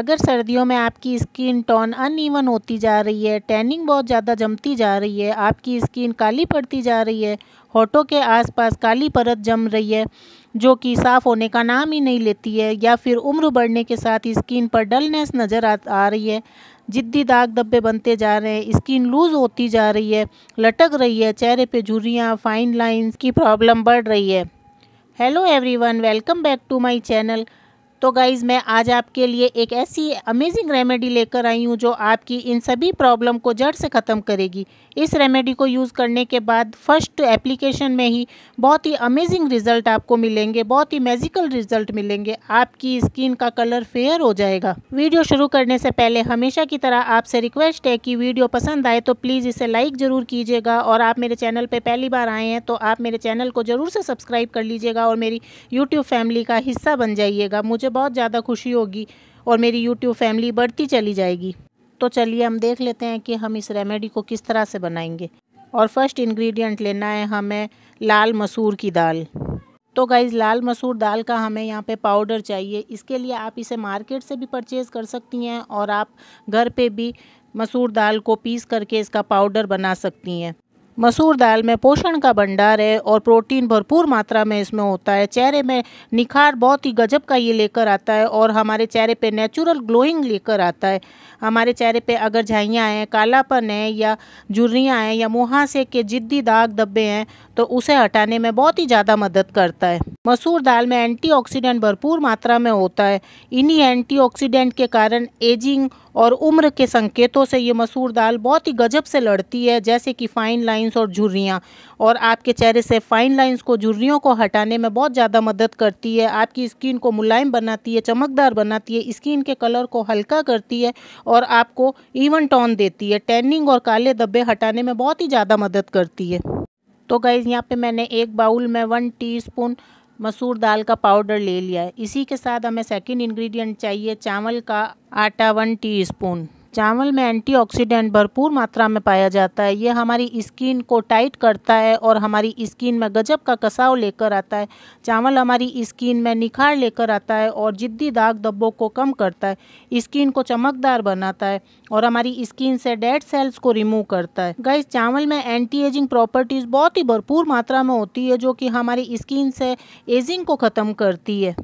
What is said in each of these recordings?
अगर सर्दियों में आपकी स्किन टोन अनइवन होती जा रही है टैनिंग बहुत ज़्यादा जमती जा रही है आपकी स्किन काली पड़ती जा रही है होठों के आसपास काली परत जम रही है जो कि साफ़ होने का नाम ही नहीं लेती है या फिर उम्र बढ़ने के साथ स्किन पर डलनेस नज़र आ, आ रही है जिद्दी दाग धब्बे बनते जा रहे हैं स्किन लूज़ होती जा रही है लटक रही है चेहरे पर झुरियाँ फाइन लाइन्स की प्रॉब्लम बढ़ रही है hello everyone welcome back to my channel तो गाइज़ मैं आज आपके लिए एक ऐसी अमेजिंग रेमेडी लेकर आई हूँ जो आपकी इन सभी प्रॉब्लम को जड़ से ख़त्म करेगी इस रेमेडी को यूज़ करने के बाद फर्स्ट एप्लीकेशन में ही बहुत ही अमेजिंग रिज़ल्ट आपको मिलेंगे बहुत ही मैजिकल रिज़ल्ट मिलेंगे आपकी स्किन का कलर फेयर हो जाएगा वीडियो शुरू करने से पहले हमेशा की तरह आपसे रिक्वेस्ट है कि वीडियो पसंद आए तो प्लीज़ इसे लाइक ज़रूर कीजिएगा और आप मेरे चैनल पर पहली बार आए हैं तो आप मेरे चैनल को ज़रूर से सब्सक्राइब कर लीजिएगा और मेरी यूट्यूब फैमिली का हिस्सा बन जाइएगा मुझे बहुत ज़्यादा खुशी होगी और मेरी यूट्यूब फैमिली बढ़ती चली जाएगी तो चलिए हम देख लेते हैं कि हम इस रेमेडी को किस तरह से बनाएंगे और फर्स्ट इंग्रेडिएंट लेना है हमें लाल मसूर की दाल तो गाइज़ लाल मसूर दाल का हमें यहाँ पे पाउडर चाहिए इसके लिए आप इसे मार्केट से भी परचेज़ कर सकती हैं और आप घर पे भी मसूर दाल को पीस करके इसका पाउडर बना सकती हैं मसूर दाल में पोषण का भंडार है और प्रोटीन भरपूर मात्रा में इसमें होता है चेहरे में निखार बहुत ही गजब का ये लेकर आता है और हमारे चेहरे पे नेचुरल ग्लोइंग लेकर आता है हमारे चेहरे पे अगर झाइयाँ हैं कालापन है या जुर्रियाँ हैं या मुहासे के जिद्दी दाग धब्बे हैं तो उसे हटाने में बहुत ही ज़्यादा मदद करता है मसूर दाल में एंटीऑक्सीडेंट भरपूर मात्रा में होता है इन्हीं एंटीऑक्सीडेंट के कारण एजिंग और उम्र के संकेतों से ये मसूर दाल बहुत ही गजब से लड़ती है जैसे कि फ़ाइन लाइंस और झुर्रियाँ और आपके चेहरे से फ़ाइन लाइंस को झुर्रियों को हटाने में बहुत ज़्यादा मदद करती है आपकी स्किन को मुलायम बनाती है चमकदार बनाती है स्किन के कलर को हल्का करती है और आपको इवन टोन देती है टैनिंग और काले धब्बे हटाने में बहुत ही ज़्यादा मदद करती है तो गाइज़ यहाँ पे मैंने एक बाउल में वन टीस्पून मसूर दाल का पाउडर ले लिया है इसी के साथ हमें सेकंड इंग्रेडिएंट चाहिए चावल का आटा वन टीस्पून चावल में एंटीऑक्सीडेंट भरपूर मात्रा में पाया जाता है ये हमारी स्किन को टाइट करता है और हमारी स्किन में गजब का कसाव लेकर आता है चावल हमारी स्किन में निखार लेकर आता है और ज़िद्दी दाग दब्बों को कम करता है स्किन को चमकदार बनाता है और हमारी स्किन से डेड सेल्स को रिमूव करता है गैस चावल में एंटी एजिंग प्रॉपर्टीज़ बहुत ही भरपूर मात्रा में होती है जो कि हमारी स्किन से एजिंग को ख़त्म करती है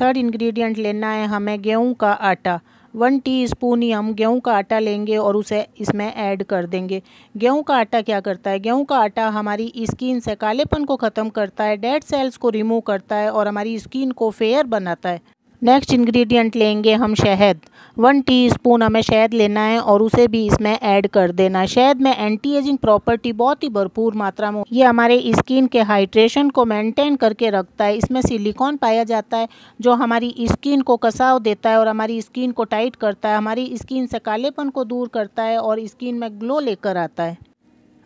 थर्ड इंग्रेडिएंट लेना है हमें गेहूं का आटा वन टीस्पून ही हम गेहूं का आटा लेंगे और उसे इसमें ऐड कर देंगे गेहूं का आटा क्या करता है गेहूं का आटा हमारी स्किन से कालेपन को ख़त्म करता है डेड सेल्स को रिमूव करता है और हमारी स्किन को फेयर बनाता है नेक्स्ट इंग्रेडिएंट लेंगे हम शहद वन टीस्पून हमें शहद लेना है और उसे भी इसमें ऐड कर देना है शहद में एंटी एजिंग प्रॉपर्टी बहुत ही भरपूर मात्रा में ये हमारे स्किन के हाइड्रेशन को मेंटेन करके रखता है इसमें सिलिकॉन पाया जाता है जो हमारी स्किन को कसाव देता है और हमारी स्किन को टाइट करता है हमारी स्किन से कालेपन को दूर करता है और स्किन में ग्लो लेकर आता है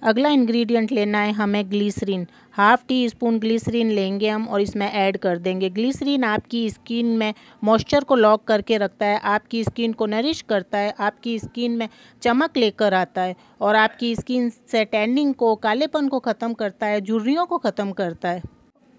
अगला इंग्रेडिएंट लेना है हमें glycerine half teaspoon glycerine लेंगे हम और इसमें ऐड कर देंगे ग्लिसरीन आपकी स्किन में मॉइस्चर को लॉक करके रखता है आपकी स्किन को नरिश करता है आपकी स्किन में चमक लेकर आता है और आपकी स्किन से टैनिंग को कालेपन को ख़त्म करता है झुर्रियों को ख़त्म करता है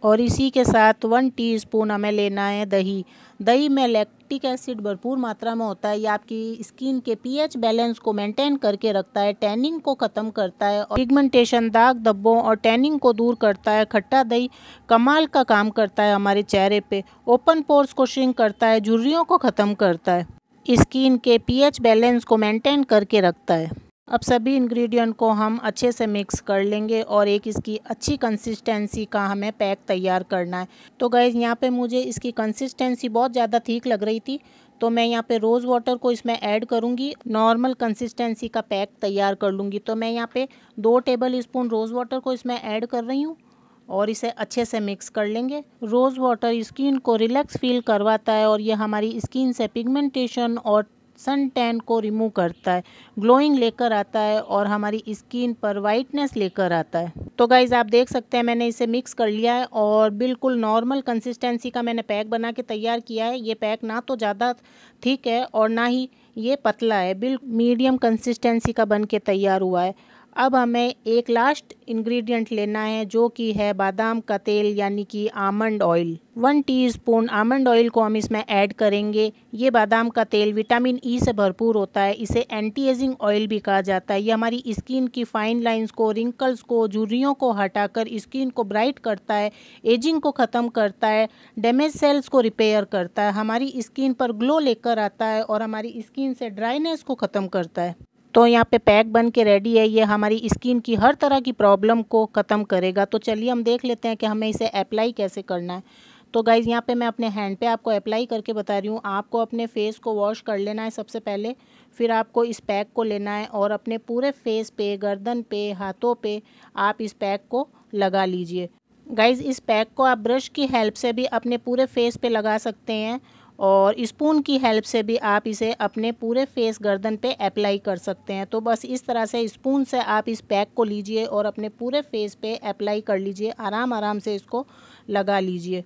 और इसी के साथ वन टीस्पून हमें लेना है दही दही में लैक्टिक एसिड भरपूर मात्रा में होता है ये आपकी स्किन के पीएच बैलेंस को मेंटेन करके रखता है टैनिंग को ख़त्म करता है और पिगमेंटेशन दाग धब्बों और टैनिंग को दूर करता है खट्टा दही कमाल का काम करता है हमारे चेहरे पे ओपन पोर्स को श्रिंक करता है झुर्रियों को ख़त्म करता है स्किन के पीएच बैलेंस को मेंटेन करके रखता है अब सभी इंग्रेडिएंट को हम अच्छे से मिक्स कर लेंगे और एक इसकी अच्छी कंसिस्टेंसी का हमें पैक तैयार करना है तो गैज़ यहाँ पे मुझे इसकी कंसिस्टेंसी बहुत ज़्यादा ठीक लग रही थी तो मैं यहाँ पे रोज़ वाटर को इसमें ऐड करूँगी नॉर्मल कंसिस्टेंसी का पैक तैयार कर लूँगी तो मैं यहाँ पे दो टेबल स्पून रोज़ वाटर को इसमें ऐड कर रही हूँ और इसे अच्छे से मिक्स कर लेंगे रोज़ वाटर स्किन को रिलैक्स फील करवाता है और ये हमारी स्किन से पिगमेंटेशन और सन टैन को रिमूव करता है ग्लोइंग लेकर आता है और हमारी स्किन पर वाइटनेस लेकर आता है तो गाइज़ आप देख सकते हैं मैंने इसे मिक्स कर लिया है और बिल्कुल नॉर्मल कंसिस्टेंसी का मैंने पैक बना के तैयार किया है ये पैक ना तो ज़्यादा थिक है और ना ही ये पतला है बिल मीडियम कंसिस्टेंसी का बन के तैयार हुआ है अब हमें एक लास्ट इंग्रेडिएंट लेना है जो कि है बादाम का तेल यानी कि almond oil one teaspoon almond oil को हम इसमें ऐड करेंगे ये बादाम का तेल विटामिन ई e से भरपूर होता है इसे एंटी एजिंग ऑयल भी कहा जाता है ये हमारी स्किन की फाइन लाइंस को रिंकल्स को झुर्रियों को हटाकर स्किन को ब्राइट करता है एजिंग को ख़त्म करता है डैमेज सेल्स को रिपेयर करता है हमारी स्किन पर ग्लो लेकर आता है और हमारी स्किन से ड्राइनेस को ख़त्म करता है तो यहाँ पे पैक बन के रेडी है ये हमारी स्किन की हर तरह की प्रॉब्लम को ख़त्म करेगा तो चलिए हम देख लेते हैं कि हमें इसे अप्लाई कैसे करना है तो गाइज़ यहाँ पे मैं अपने हैंड पे आपको अप्लाई करके बता रही हूँ आपको अपने फेस को वॉश कर लेना है सबसे पहले फिर आपको इस पैक को लेना है और अपने पूरे फेस पे गर्दन पे हाथों पे आप इस पैक को लगा लीजिए गाइज़ इस पैक को आप ब्रश की हेल्प से भी अपने पूरे फेस पे लगा सकते हैं और स्पून की हेल्प से भी आप इसे अपने पूरे फेस गर्दन पे अप्लाई कर सकते हैं तो बस इस तरह से स्पून से आप इस पैक को लीजिए और अपने पूरे फेस पे अप्लाई कर लीजिए आराम आराम से इसको लगा लीजिए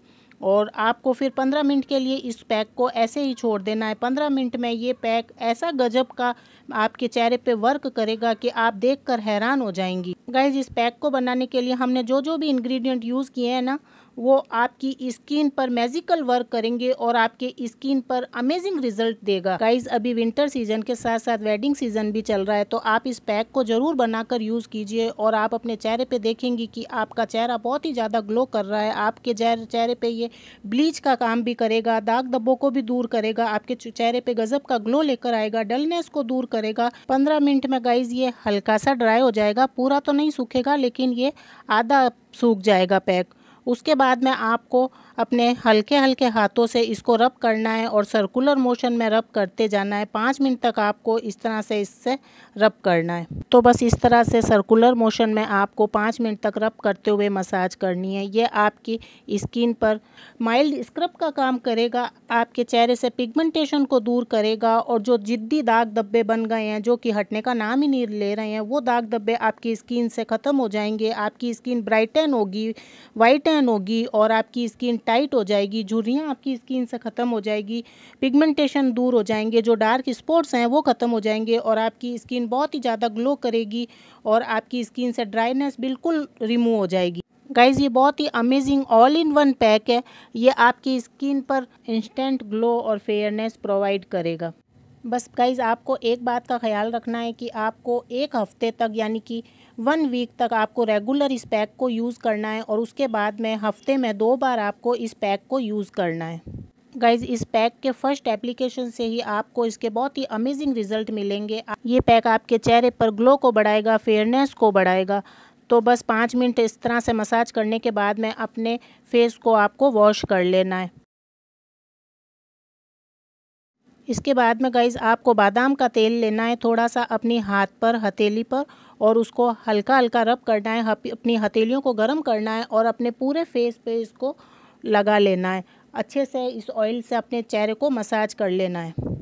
और आपको फिर पंद्रह मिनट के लिए इस पैक को ऐसे ही छोड़ देना है पंद्रह मिनट में ये पैक ऐसा गजब का आपके चेहरे पे वर्क करेगा कि आप देखकर हैरान हो जाएंगी गाइज इस पैक को बनाने के लिए हमने जो जो भी इंग्रेडिएंट यूज़ किए हैं ना वो आपकी स्किन पर मैजिकल वर्क करेंगे और आपके स्किन पर अमेजिंग रिजल्ट देगा गाइज अभी विंटर सीजन के साथ साथ वेडिंग सीजन भी चल रहा है तो आप इस पैक को जरूर बनाकर यूज़ कीजिए और आप अपने चेहरे पे देखेंगी कि आपका चेहरा बहुत ही ज़्यादा ग्लो कर रहा है आपके चेहरे पे ये ब्लीच का काम भी करेगा दाग दब्बों को भी दूर करेगा आपके चेहरे पे गज़ब का ग्लो लेकर आएगा डलनेस को दूर करेगा पंद्रह मिनट में गाइज ये हल्का सा ड्राई हो जाएगा पूरा तो नहीं सूखेगा लेकिन ये आधा सूख जाएगा पैक उसके बाद में आपको अपने हल्के हल्के हाथों से इसको रब करना है और सर्कुलर मोशन में रब करते जाना है पाँच मिनट तक आपको इस तरह से इससे रब करना है तो बस इस तरह से सर्कुलर मोशन में आपको पाँच मिनट तक रब करते हुए मसाज करनी है ये आपकी स्किन पर माइल्ड स्क्रब का काम करेगा आपके चेहरे से पिगमेंटेशन को दूर करेगा और जो जिद्दी दाग धब्बे बन गए हैं जो कि हटने का नाम ही नहीं ले रहे हैं वो दाग धब्बे आपकी स्किन से ख़त्म हो जाएंगे आपकी स्किन ब्राइटन होगी वाइटन टैन होगी और आपकी स्किन टाइट हो जाएगी झुर्रियाँ आपकी स्किन से ख़त्म हो जाएगी पिगमेंटेशन दूर हो जाएंगे जो डार्क स्पॉट्स हैं वो ख़त्म हो जाएंगे और आपकी स्किन बहुत ही ज़्यादा ग्लो करेगी और आपकी स्किन से ड्राइनेस बिल्कुल रिमूव हो जाएगी गाइज़ ये बहुत ही amazing all in one pack है ये आपकी स्किन पर इंस्टेंट ग्लो और फेयरनेस प्रोवाइड करेगा बस गाइज़ आपको एक बात का ख्याल रखना है कि आपको एक हफ्ते तक यानी कि वन वीक तक आपको रेगुलर इस पैक को यूज़ करना है और उसके बाद में हफ्ते में दो बार आपको इस पैक को यूज़ करना है गाइज इस पैक के फर्स्ट एप्लीकेशन से ही आपको इसके बहुत ही अमेजिंग रिजल्ट मिलेंगे ये पैक आपके चेहरे पर ग्लो को बढ़ाएगा फेयरनेस को बढ़ाएगा तो बस पाँच मिनट इस तरह से मसाज करने के बाद में अपने फेस को आपको वॉश कर लेना है इसके बाद में गाइज़ आपको बादाम का तेल लेना है थोड़ा सा अपनी हाथ पर हथेली पर और उसको हल्का हल्का रब करना है अपनी हथेलियों को गर्म करना है और अपने पूरे फेस पे इसको लगा लेना है अच्छे से इस ऑयल से अपने चेहरे को मसाज कर लेना है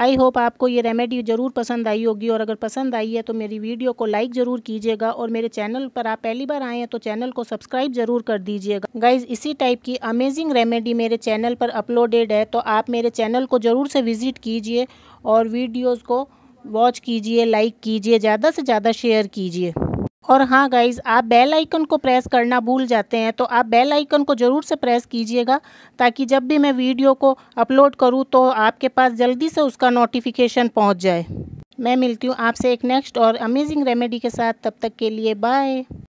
आई होप आपको ये रेमेडी ज़रूर पसंद आई होगी और अगर पसंद आई है तो मेरी वीडियो को लाइक ज़रूर कीजिएगा और मेरे चैनल पर आप पहली बार आए हैं तो चैनल को सब्सक्राइब ज़रूर कर दीजिएगा गाइज इसी टाइप की अमेजिंग रेमेडी मेरे चैनल पर अपलोडेड है तो आप मेरे चैनल को ज़रूर से विज़िट कीजिए और वीडियोज़ को वॉच कीजिए लाइक कीजिए ज़्यादा से ज़्यादा शेयर कीजिए और हाँ गाइज़ आप बेल आइकन को प्रेस करना भूल जाते हैं तो आप बेल आइकन को ज़रूर से प्रेस कीजिएगा ताकि जब भी मैं वीडियो को अपलोड करूँ तो आपके पास जल्दी से उसका नोटिफिकेशन पहुँच जाए मैं मिलती हूँ आपसे एक नेक्स्ट और अमेजिंग रेमेडी के साथ तब तक के लिए बाय